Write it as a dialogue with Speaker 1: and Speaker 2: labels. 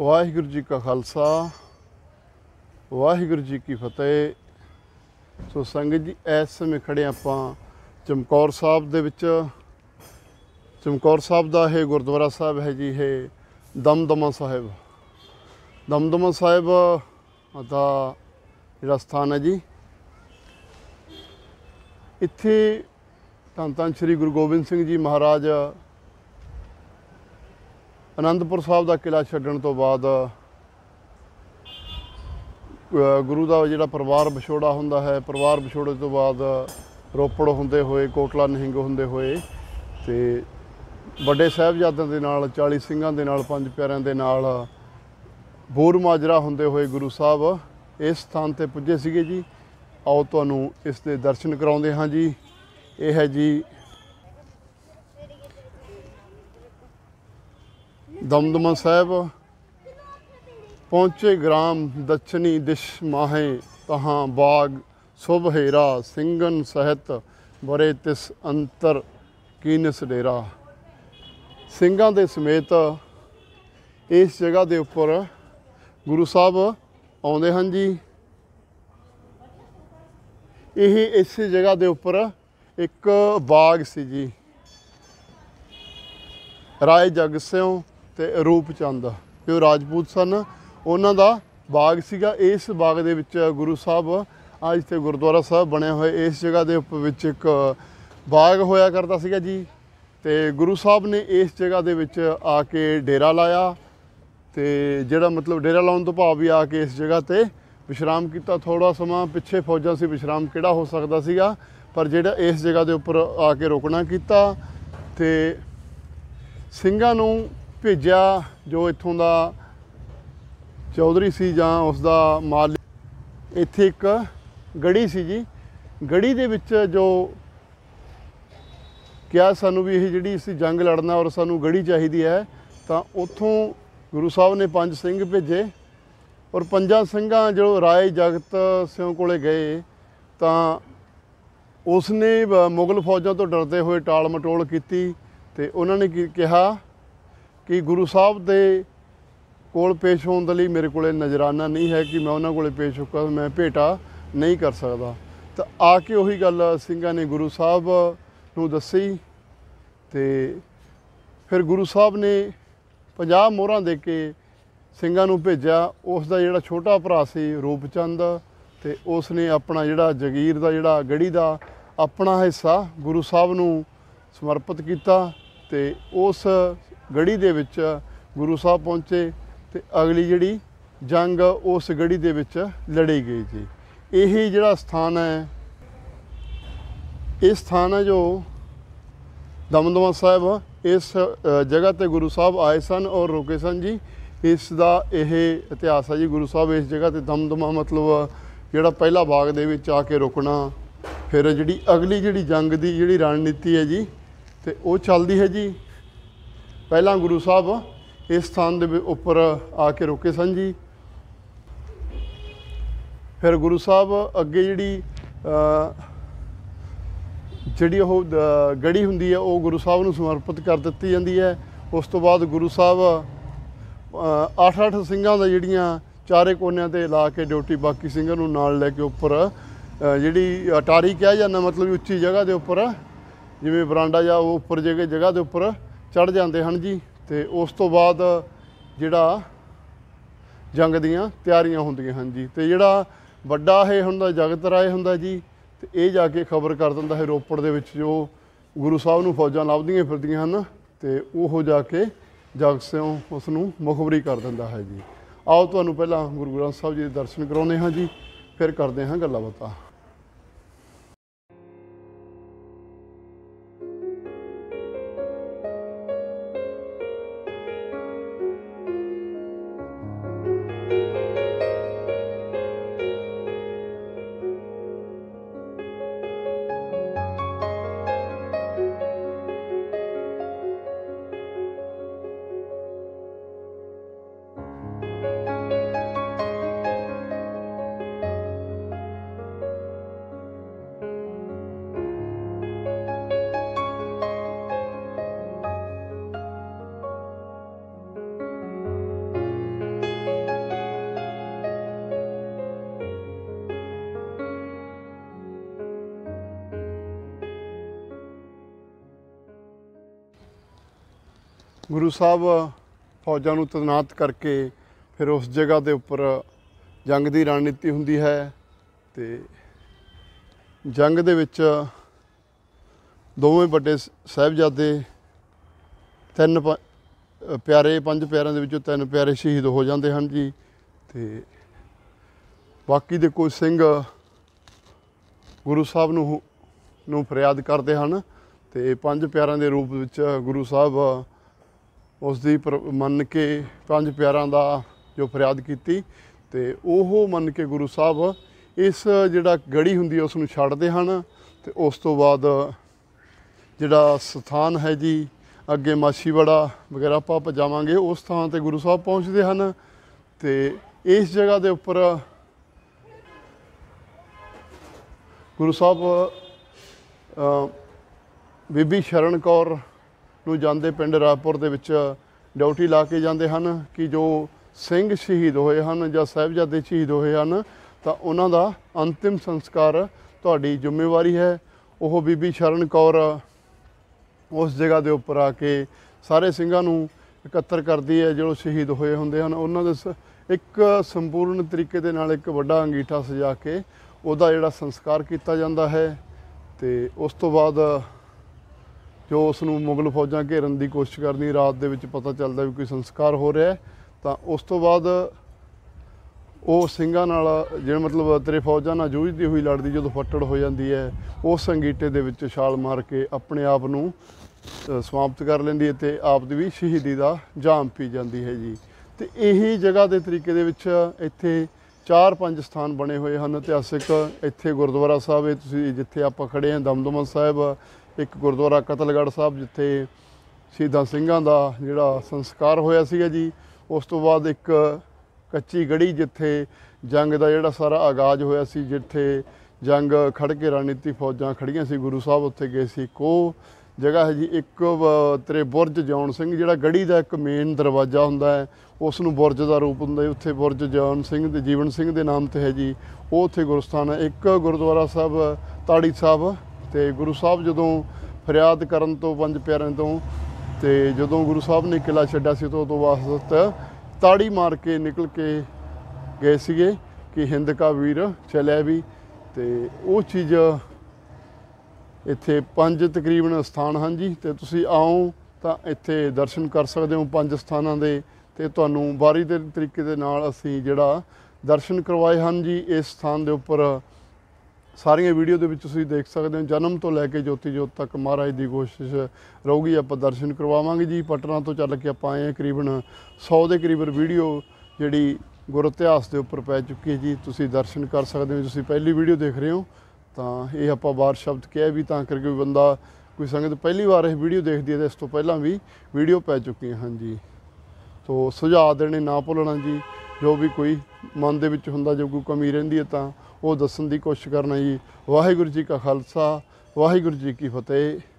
Speaker 1: ਵਾਹਿਗੁਰੂ ਜੀ ਕਾ ਖਾਲਸਾ ਵਾਹਿਗੁਰੂ ਜੀ ਕੀ ਫਤਿਹ ਸੋ ਸੰਗਤ ਜੀ ਇਸ ਸਮੇਂ ਖੜੇ ਆਪਾਂ ਚਮਕੌਰ ਸਾਹਿਬ ਦੇ ਵਿੱਚ ਚਮਕੌਰ ਸਾਹਿਬ ਦਾ ਇਹ ਗੁਰਦੁਆਰਾ ਸਾਹਿਬ ਹੈ ਜੀ ਇਹ ਦਮਦਮਾ ਸਾਹਿਬ ਦਮਦਮਾ ਸਾਹਿਬ ਦਾ ਜਿਹੜਾ ਸਥਾਨ ਹੈ ਜੀ ਇੱਥੇ ਤਾਂ ਤਾਂ ਸ੍ਰੀ ਗੁਰੂ ਗੋਬਿੰਦ ਸਿੰਘ ਜੀ ਮਹਾਰਾਜ ਅਨੰਦਪੁਰ ਸਾਹਿਬ ਦਾ ਕਿਲਾ ਛੱਡਣ ਤੋਂ ਬਾਅਦ ਗੁਰੂ ਦਾ ਜਿਹੜਾ ਪਰਿਵਾਰ ਵਿਛੋੜਾ ਹੁੰਦਾ ਹੈ ਪਰਿਵਾਰ ਵਿਛੋੜੇ ਤੋਂ ਬਾਅਦ ਰੋਪੜ ਹੁੰਦੇ ਹੋਏ ਕੋਟਲਾ ਨਹਿੰਗ ਹੁੰਦੇ ਹੋਏ ਤੇ ਵੱਡੇ ਸਹਿਬਜ਼ਾਦਿਆਂ ਦੇ ਨਾਲ 40 ਸਿੰਘਾਂ ਦੇ ਨਾਲ ਪੰਜ ਪਿਆਰਿਆਂ ਦੇ ਨਾਲ ਬੋਰ ਮਾਜਰਾ ਹੁੰਦੇ ਹੋਏ ਗੁਰੂ ਸਾਹਿਬ ਇਸ ਸਥਾਨ ਤੇ ਪੁੱਜੇ ਸੀਗੇ ਜੀ ਆਓ ਤੁਹਾਨੂੰ ਇਸ ਦੇ ਦਰਸ਼ਨ ਕਰਾਉਂਦੇ ਹਾਂ ਜੀ ਇਹ ਹੈ ਜੀ ਦਮਦਮਾ ਸਾਹਿਬ ਪਹੁੰਚੇ ਗ੍ਰਾਮ ਦਚਨੀ ਦਿਸ਼ ਮਾਹੇ ਤਹਾਂ ਬਾਗ ਸੁਭ ਹੈਰਾ ਸਿੰਘਨ ਸਹਿਤ ਬਰੇ ਤਿਸ ਅੰਤਰ ਕੀਨਸ ਡੇਰਾ ਸਿੰਘਾਂ ਦੇ ਸਮੇਤ ਇਸ ਜਗ੍ਹਾ ਦੇ ਉੱਪਰ ਗੁਰੂ ਸਾਹਿਬ ਆਉਂਦੇ ਹਨ ਜੀ ਇਹ ਇਸੇ ਜਗ੍ਹਾ ਦੇ ਉੱਪਰ ਇੱਕ ਬਾਗ ਸੀ ਜੀ ਰਾਏ ਜਗ ਸਿਓ ਤੇ ਰੂਪ ਚੰਦ ਜੋ ਰਾਜਪੂਤ ਸਨ ਉਹਨਾਂ ਦਾ ਬਾਗ ਸੀਗਾ ਇਸ ਬਾਗ ਦੇ ਵਿੱਚ ਗੁਰੂ ਸਾਹਿਬ ਅੱਜ ਤੇ ਗੁਰਦੁਆਰਾ ਸਾਹਿਬ ਬਣਿਆ ਹੋਇਆ ਇਸ ਜਗ੍ਹਾ ਦੇ ਉੱਪਰ ਵਿੱਚ ਇੱਕ ਬਾਗ ਹੋਇਆ ਕਰਦਾ ਸੀਗਾ ਜੀ ਤੇ ਗੁਰੂ ਸਾਹਿਬ ਨੇ ਇਸ ਜਗ੍ਹਾ ਦੇ ਵਿੱਚ ਆ ਕੇ ਡੇਰਾ ਲਾਇਆ ਤੇ ਜਿਹੜਾ ਮਤਲਬ ਡੇਰਾ ਲਾਉਣ ਤੋਂ ਭਾਵ ਵੀ ਆ ਕੇ ਇਸ ਜਗ੍ਹਾ ਤੇ ਵਿਸ਼ਰਾਮ ਕੀਤਾ ਥੋੜਾ ਸਮਾਂ ਪਿੱਛੇ ਫੌਜਾਂ ਸੀ ਵਿਸ਼ਰਾਮ ਕਿਹੜਾ ਹੋ ਸਕਦਾ ਸੀਗਾ ਪਰ ਜਿਹੜਾ ਇਸ ਜਗ੍ਹਾ ਦੇ ਉੱਪਰ ਆ ਕੇ ਰੋਕਣਾ ਕੀਤਾ ਤੇ ਸਿੰਘਾਂ ਨੂੰ ਭੇਜਿਆ ਜੋ ਇੱਥੋਂ ਦਾ ਚੌਧਰੀ ਸੀ ਜਾਂ ਉਸ ਦਾ ਮਾਲਕ ਇੱਥੇ ਇੱਕ ਗੜੀ ਸੀ ਜੀ ਗੜੀ ਦੇ ਵਿੱਚ ਜੋ ਕਿਹਾ ਸਾਨੂੰ ਵੀ ਇਹ ਜਿਹੜੀ ਅਸੀਂ ਜੰਗ ਲੜਨਾ ਔਰ ਸਾਨੂੰ ਗੜੀ ਚਾਹੀਦੀ ਹੈ ਤਾਂ ਉੱਥੋਂ ਗੁਰੂ ਸਾਹਿਬ ਨੇ ਪੰਜ ਸਿੰਘ ਭੇਜੇ ਔਰ ਪੰਜਾਂ ਸਿੰਘਾਂ ਜੋ ਰਾਏ ਜਗਤ ਸਿੰਘ ਕੋਲੇ ਗਏ ਤਾਂ ਉਸ ਨੇ ਮੁਗਲ ਫੌਜਾਂ ਤੋਂ ਡਰਦੇ ਹੋਏ ਟਾਲ ਮਟੋਲ ਕੀਤੀ ਤੇ ਉਹਨਾਂ ਨੇ ਕਿਹਾ ਕਿ ਗੁਰੂ ਸਾਹਿਬ ਦੇ ਕੋਲ ਪੇਸ਼ ਹੋਣ ਦੇ ਲਈ ਮੇਰੇ ਕੋਲੇ ਨਜ਼ਰਾਨਾ ਨਹੀਂ ਹੈ ਕਿ ਮੈਂ ਉਹਨਾਂ ਕੋਲੇ ਪੇਸ਼ ਹੋ ਕੇ ਮੈਂ ਭੇਟਾ ਨਹੀਂ ਕਰ ਸਕਦਾ ਤਾਂ ਆ ਕੇ ਉਹੀ ਗੱਲ ਸਿੰਘਾਂ ਨੇ ਗੁਰੂ ਸਾਹਿਬ ਨੂੰ ਦੱਸੀ ਤੇ ਫਿਰ ਗੁਰੂ ਸਾਹਿਬ ਨੇ 50 ਮੋਹਰਾਂ ਦੇ ਕੇ ਸਿੰਘਾਂ ਨੂੰ ਭੇਜਿਆ ਉਸ ਦਾ ਜਿਹੜਾ ਛੋਟਾ ਭਰਾ ਸੀ ਰੂਪਚੰਦ ਤੇ ਉਸ ਨੇ ਆਪਣਾ ਜਿਹੜਾ ਜਗੀਰ ਦਾ ਜਿਹੜਾ ਗੜੀ ਦਾ ਆਪਣਾ ਹਿੱਸਾ ਗੁਰੂ ਸਾਹਿਬ ਨੂੰ ਸਮਰਪਿਤ ਕੀਤਾ ਤੇ ਉਸ ਗੜੀ ਦੇ ਵਿੱਚ ਗੁਰੂ ਸਾਹਿਬ ਪਹੁੰਚੇ ਤੇ ਅਗਲੀ ਜਿਹੜੀ ਜੰਗ ਉਸ ਗੜੀ ਦੇ ਵਿੱਚ ਲੜੀ ਗਈ ਜੀ ਇਹ ਜਿਹੜਾ ਸਥਾਨ ਹੈ ਇਹ ਸਥਾਨ ਹੈ ਜੋ ਦਮਦਮਾ ਸਾਹਿਬ ਇਸ ਜਗ੍ਹਾ ਤੇ ਗੁਰੂ ਸਾਹਿਬ ਆਏ ਸਨ ਔਰ ਰੁਕੇ ਸਨ ਜੀ ਇਸ ਦਾ ਇਹ ਇਤਿਹਾਸ ਹੈ ਜੀ ਗੁਰੂ ਸਾਹਿਬ ਇਸ ਜਗ੍ਹਾ ਤੇ ਦਮਦਮਾ ਮਤਲਬ ਜਿਹੜਾ ਪਹਿਲਾ ਬਾਗ ਦੇ ਵਿੱਚ ਆ ਕੇ ਰੁਕਣਾ ਫਿਰ ਜਿਹੜੀ ਅਗਲੀ ਜਿਹੜੀ ਜੰਗ ਦੀ ਜਿਹੜੀ ਰਣਨੀਤੀ ਹੈ ਜੀ ਤੇ ਉਹ ਚੱਲਦੀ ਹੈ ਜੀ ਪਹਿਲਾਂ ਗੁਰੂ ਸਾਹਿਬ ਇਸ ਸਥਾਨ ਦੇ ਉੱਪਰ ਆ ਕੇ ਰੁਕੇ ਸਨ ਜੀ ਫਿਰ ਗੁਰੂ ਸਾਹਿਬ ਅੱਗੇ ਜਿਹੜੀ ਜਿਹੜੀ ਉਹ ਗੜੀ ਹੁੰਦੀ ਹੈ ਉਹ ਗੁਰੂ ਸਾਹਿਬ ਨੂੰ ਸਮਰਪਿਤ ਕਰ ਦਿੱਤੀ ਜਾਂਦੀ ਹੈ ਉਸ ਤੋਂ ਬਾਅਦ ਗੁਰੂ ਸਾਹਿਬ 8-8 ਸਿੰਘਾਂ ਦਾ ਜਿਹੜੀਆਂ ਚਾਰੇ ਕੋਨਿਆਂ ਤੇ ਲਾ ਕੇ ਡਿਊਟੀ ਬਾਕੀ ਸਿੰਘਾਂ ਨੂੰ ਨਾਲ ਲੈ ਕੇ ਉੱਪਰ ਜਿਹੜੀ ਅਟਾਰੀ ਕਿਹਾ ਜਾਂਦਾ ਮਤਲਬ ਉੱਚੀ ਜਗ੍ਹਾ ਦੇ ਉੱਪਰ ਜਿਵੇਂ ਬਰਾਂਡਾ ਜਾਂ ਉਹ ਉੱਪਰ ਜਗ੍ਹਾ ਜਗ੍ਹਾ ਦੇ ਉੱਪਰ ਚੜ ਜਾਂਦੇ ਹਨ ਜੀ ਤੇ ਉਸ ਤੋਂ ਬਾਅਦ ਜਿਹੜਾ ਜੰਗ ਦੀਆਂ ਤਿਆਰੀਆਂ ਹੁੰਦੀਆਂ ਹਨ ਜੀ ਤੇ ਜਿਹੜਾ ਵੱਡਾ ਇਹ ਹੁੰਦਾ ਜਗਤ ਰਾਏ ਹੁੰਦਾ ਜੀ ਤੇ ਇਹ ਜਾ ਕੇ ਖਬਰ ਕਰ ਦਿੰਦਾ ਹੈ ਰੋਪੜ ਦੇ ਵਿੱਚ ਜੋ ਗੁਰੂ ਸਾਹਿਬ ਨੂੰ ਫੌਜਾਂ ਲੱਭਦੀਆਂ ਫਿਰਦੀਆਂ ਹਨ ਤੇ ਉਹ ਜਾ ਕੇ ਜਗਤ ਸਿੰਘ ਉਸ ਨੂੰ ਮੁਖਬਰੀ ਕਰ ਦਿੰਦਾ ਹੈ ਜੀ ਆਓ ਤੁਹਾਨੂੰ ਪਹਿਲਾਂ ਗੁਰੂ ਗ੍ਰੰਥ ਸਾਹਿਬ ਜੀ ਦੇ ਦਰਸ਼ਨ ਕਰਾਉਂਦੇ ਹਾਂ ਜੀ ਫਿਰ ਕਰਦੇ ਹਾਂ ਗੱਲਾਂ ਬਾਤਾਂ ਗੁਰੂ ਸਾਹਿਬ ਫੌਜਾਂ ਨੂੰ ਤਨਾਤ ਕਰਕੇ ਫਿਰ ਉਸ ਜਗ੍ਹਾ ਦੇ ਉੱਪਰ ਜੰਗ ਦੀ ਰਣਨੀਤੀ ਹੁੰਦੀ ਹੈ ਤੇ ਜੰਗ ਦੇ ਵਿੱਚ ਦੋਵੇਂ ਵੱਡੇ ਸਹਿਬਜ਼ਾਦੇ ਤਿੰਨ ਪਿਆਰੇ ਪੰਜ ਪਿਆਰਿਆਂ ਦੇ ਵਿੱਚੋਂ ਤਿੰਨ ਪਿਆਰੇ ਸ਼ਹੀਦ ਹੋ ਜਾਂਦੇ ਹਨ ਜੀ ਤੇ ਬਾਕੀ ਦੇ ਕੋਈ ਸਿੰਘ ਗੁਰੂ ਸਾਹਿਬ ਨੂੰ ਨੂੰ ਫਰਿਆਦ ਕਰਦੇ ਹਨ ਤੇ ਪੰਜ ਪਿਆਰਿਆਂ ਦੇ ਰੂਪ ਵਿੱਚ ਗੁਰੂ ਸਾਹਿਬ ਉਸ ਦੀ ਮੰਨ ਕੇ ਪੰਜ ਪਿਆਰਾਂ ਦਾ ਜੋ ਫਰਿਆਦ ਕੀਤੀ ਤੇ ਉਹ ਮੰਨ ਕੇ ਗੁਰੂ ਸਾਹਿਬ ਇਸ ਜਿਹੜਾ ਗੜੀ ਹੁੰਦੀ ਉਸ ਨੂੰ ਛੱਡਦੇ ਹਨ ਤੇ ਉਸ ਤੋਂ ਬਾਅਦ ਜਿਹੜਾ ਸਥਾਨ ਹੈ ਜੀ ਅੱਗੇ ਮਾਛੀਵਾੜਾ ਵਗੈਰਾ ਪਾਪ ਜਾਵਾਂਗੇ ਉਸ ਥਾਂ ਤੇ ਗੁਰੂ ਸਾਹਿਬ ਪਹੁੰਚਦੇ ਹਨ ਤੇ ਇਸ ਜਗ੍ਹਾ ਦੇ ਉੱਪਰ ਗੁਰੂ ਸਾਹਿਬ ਬੀਬੀ ਸ਼ਰਨ ਕੌਰ ਨੂੰ ਜਾਂਦੇ ਪਿੰਡ ਰਾਜਪੁਰ ਦੇ ਵਿੱਚ ਡਿਊਟੀ ਲਾ ਕੇ ਜਾਂਦੇ ਹਨ ਕਿ ਜੋ ਸਿੰਘ ਸ਼ਹੀਦ ਹੋਏ ਹਨ ਜਾਂ ਸਹਿਬਜ਼ਾਦੇ ਸ਼ਹੀਦ ਹੋਏ ਹਨ ਤਾਂ ਉਹਨਾਂ ਦਾ ਅੰਤਿਮ ਸੰਸਕਾਰ ਤੁਹਾਡੀ ਜ਼ਿੰਮੇਵਾਰੀ ਹੈ ਉਹ ਬੀਬੀ ਸ਼ਰਨ ਕੌਰ ਉਸ ਜਗ੍ਹਾ ਦੇ ਉੱਪਰ ਆ ਕੇ ਸਾਰੇ ਸਿੰਘਾਂ ਨੂੰ ਇਕੱਤਰ ਕਰਦੀ ਹੈ ਜਿਹੜੇ ਸ਼ਹੀਦ ਹੋਏ ਹੁੰਦੇ ਹਨ ਉਹਨਾਂ ਦੇ ਇੱਕ ਸੰਪੂਰਨ ਤਰੀਕੇ ਦੇ ਨਾਲ ਇੱਕ ਵੱਡਾ ਅੰਗੀਠਾ ਸਜਾ ਕੇ ਉਹਦਾ ਜਿਹੜਾ ਸੰਸਕਾਰ ਕੀਤਾ ਜਾਂਦਾ ਹੈ ਤੇ ਉਸ ਤੋਂ ਬਾਅਦ ਜੋ ਉਸ ਨੂੰ ਮੁਗਲ ਫੌਜਾਂ ਘੇਰਨ ਦੀ ਕੋਸ਼ਿਸ਼ ਕਰਦੀ ਰਾਤ ਦੇ ਵਿੱਚ ਪਤਾ ਚੱਲਦਾ ਵੀ ਕੋਈ ਸੰਸਕਾਰ ਹੋ ਰਿਹਾ ਤਾਂ ਉਸ ਤੋਂ ਬਾਅਦ ਉਹ ਸਿੰਘਾਂ ਨਾਲ ਜਿਹੜਾ ਮਤਲਬ ਤੇਰੇ ਫੌਜਾਂ ਨਾਲ ਜੂਝਦੀ ਹੋਈ ਲੜਦੀ ਜਦੋਂ ਫੱਟੜ ਹੋ ਜਾਂਦੀ ਹੈ ਉਸ ਸੰਗੀਟੇ ਦੇ ਵਿੱਚ ਛਾਲ ਮਾਰ ਕੇ ਆਪਣੇ ਆਪ ਨੂੰ ਸਮਾਪਤ ਕਰ ਲੈਂਦੀ ਹੈ ਤੇ ਆਪ ਦੀ ਵੀ ਸ਼ਹੀਦੀ ਦਾ ਜਾਮ ਪੀ ਜਾਂਦੀ ਹੈ ਜੀ ਤੇ ਇਹੀ ਜਗ੍ਹਾ ਦੇ ਤਰੀਕੇ ਦੇ ਵਿੱਚ ਇੱਥੇ ਚਾਰ ਪੰਜ ਸਥਾਨ ਬਣੇ ਹੋਏ ਹਨ ਇਤਿਹਾਸਿਕ ਇੱਥੇ ਗੁਰਦੁਆਰਾ ਸਾਹਿਬ ਹੈ ਤੁਸੀਂ ਜਿੱਥੇ ਆਪਾਂ ਖੜੇ ਹਾਂ ਦਮਦਮਾ ਸਾਹਿਬ ਇੱਕ ਗੁਰਦੁਆਰਾ ਕਤਲਗੜ ਸਾਹਿਬ ਜਿੱਥੇ ਸ਼ਹੀਦਾਂ ਸਿੰਘਾਂ ਦਾ ਜਿਹੜਾ ਸੰਸਕਾਰ ਹੋਇਆ ਸੀਗਾ ਜੀ ਉਸ ਤੋਂ ਬਾਅਦ ਇੱਕ ਕੱਚੀ ਗੜੀ ਜਿੱਥੇ ਜੰਗ ਦਾ ਜਿਹੜਾ ਸਾਰਾ ਆਗਾਜ਼ ਹੋਇਆ ਸੀ ਜਿੱਥੇ ਜੰਗ ਖੜ ਕੇ ਰਣਨੀਤੀ ਫੌਜਾਂ ਖੜੀਆਂ ਸੀ ਗੁਰੂ ਸਾਹਿਬ ਉੱਥੇ ਗਏ ਸੀ ਕੋ ਜਗ੍ਹਾ ਹੈ ਜੀ ਇੱਕ ਤੇਰੇ ਬੁਰਜ ਜੌਨ ਸਿੰਘ ਜਿਹੜਾ ਗੜੀ ਦਾ ਇੱਕ ਮੇਨ ਦਰਵਾਜ਼ਾ ਹੁੰਦਾ ਹੈ ਉਸ ਨੂੰ ਬੁਰਜ ਦਾ ਰੂਪ ਹੁੰਦਾ ਹੈ ਉੱਥੇ ਬੁਰਜ ਜੌਨ ਸਿੰਘ ਤੇ ਜੀਵਨ ਸਿੰਘ ਦੇ ਨਾਮ ਤੇ ਹੈ ਜੀ ਉਹ ਉੱਥੇ ਗੁਰਸਥਾਨ ਹੈ ਇੱਕ ਗੁਰਦੁਆਰਾ ਸਾਹਿਬ ਤਾੜੀ ਸਾਹਿਬ ਤੇ ਗੁਰੂ ਸਾਹਿਬ ਜਦੋਂ ਫਰਿਆਦ ਕਰਨ ਤੋਂ ਪੰਜ ਪਿਆਰਿਆਂ ਤੋਂ ਤੇ ਜਦੋਂ ਗੁਰੂ ਸਾਹਿਬ ਨੇ ਕਿਲਾ ਛੱਡਿਆ ਸੀ ਤੋਂ ਤੋਂ ਵਾਸਤ ਤਾੜੀ ਮਾਰ ਕੇ ਨਿਕਲ ਕੇ ਗਏ ਸੀਗੇ ਕਿ ਹਿੰਦ ਕਾ ਵੀਰ ਚਲਿਆ ਵੀ ਤੇ ਉਹ ਚੀਜ਼ ਇੱਥੇ ਪੰਜ ਤਕਰੀਬਨ ਸਥਾਨ ਹਨ ਜੀ ਤੇ ਤੁਸੀਂ ਆਓ ਤਾਂ ਇੱਥੇ ਦਰਸ਼ਨ ਕਰ ਸਕਦੇ ਹੋ ਪੰਜ ਸਥਾਨਾਂ ਦੇ ਤੇ ਤੁਹਾਨੂੰ ਬਾਰੀ ਦੇ ਤਰੀਕੇ ਦੇ ਨਾਲ ਅਸੀਂ ਜਿਹੜਾ ਦਰਸ਼ਨ ਕਰਵਾਏ ਹਨ ਜੀ ਇਸ ਸਥਾਨ ਦੇ ਉੱਪਰ ਸਾਰੀਆਂ ਵੀਡੀਓ ਦੇ ਵਿੱਚ ਤੁਸੀਂ ਦੇਖ ਸਕਦੇ ਹੋ ਜਨਮ ਤੋਂ ਲੈ ਕੇ ਜੋਤੀ ਜੋਤ ਤੱਕ ਮਹਾਰਾਜ ਦੀ ਕੋਸ਼ਿਸ਼ ਰਹੂਗੀ ਆਪਾਂ ਦਰਸ਼ਨ ਕਰਵਾਵਾਂਗੇ ਜੀ ਪਟਨਾ ਤੋਂ ਚੱਲ ਕੇ ਆਪਾਂ ਆਏ ਕਰੀਬਨ 100 ਦੇ ਕਰੀਬ ਵੀਡੀਓ ਜਿਹੜੀ ਗੁਰ ਇਤਿਹਾਸ ਦੇ ਉੱਪਰ ਪੈ ਚੁੱਕੀ ਹੈ ਜੀ ਤੁਸੀਂ ਦਰਸ਼ਨ ਕਰ ਸਕਦੇ ਹੋ ਤੁਸੀਂ ਪਹਿਲੀ ਵੀਡੀਓ ਦੇਖ ਰਹੇ ਹੋ ਤਾਂ ਇਹ ਆਪਾਂ ਬਾਰ ਸ਼ਬਦ ਕਿਹਾ ਵੀ ਤਾਂ ਕਰਕੇ ਕੋਈ ਬੰਦਾ ਕੋਈ ਸੰਗਤ ਪਹਿਲੀ ਵਾਰ ਇਹ ਵੀਡੀਓ ਦੇਖਦੀ ਹੈ ਤਾਂ ਇਸ ਤੋਂ ਪਹਿਲਾਂ ਵੀ ਵੀਡੀਓ ਪੈ ਚੁੱਕੀਆਂ ਹਨ ਜੀ ਤੋਂ ਸੁਝਾਅ ਦੇਣੇ ਨਾ ਭੁੱਲਣਾ ਜੀ ਜੋ ਵੀ ਕੋਈ ਮਨ ਦੇ ਵਿੱਚ ਹੁੰਦਾ ਜੋ ਕੋਈ ਕਮੀ ਰਹਿੰਦੀ ਹੈ ਤਾਂ ਉਹ ਦੱਸਣ ਦੀ ਕੋਸ਼ਿਸ਼ ਕਰਨਾ ਜੀ ਵਾਹਿਗੁਰੂ ਜੀ ਕਾ ਖਾਲਸਾ ਵਾਹਿਗੁਰੂ ਜੀ ਕੀ ਫਤਿਹ